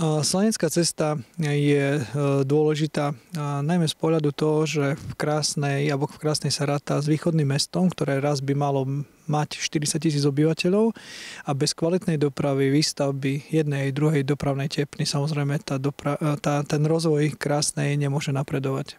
Slanecká cesta je e, dôležitá najmä z pohľadu toho, že v krásnej, alebo v krásnej sa ráta s východným mestom, ktoré raz by malo mať 40 tisíc obyvateľov a bez kvalitnej dopravy, výstavby jednej druhej dopravnej tepny samozrejme tá dopra- e, tá, ten rozvoj krásnej nemôže napredovať.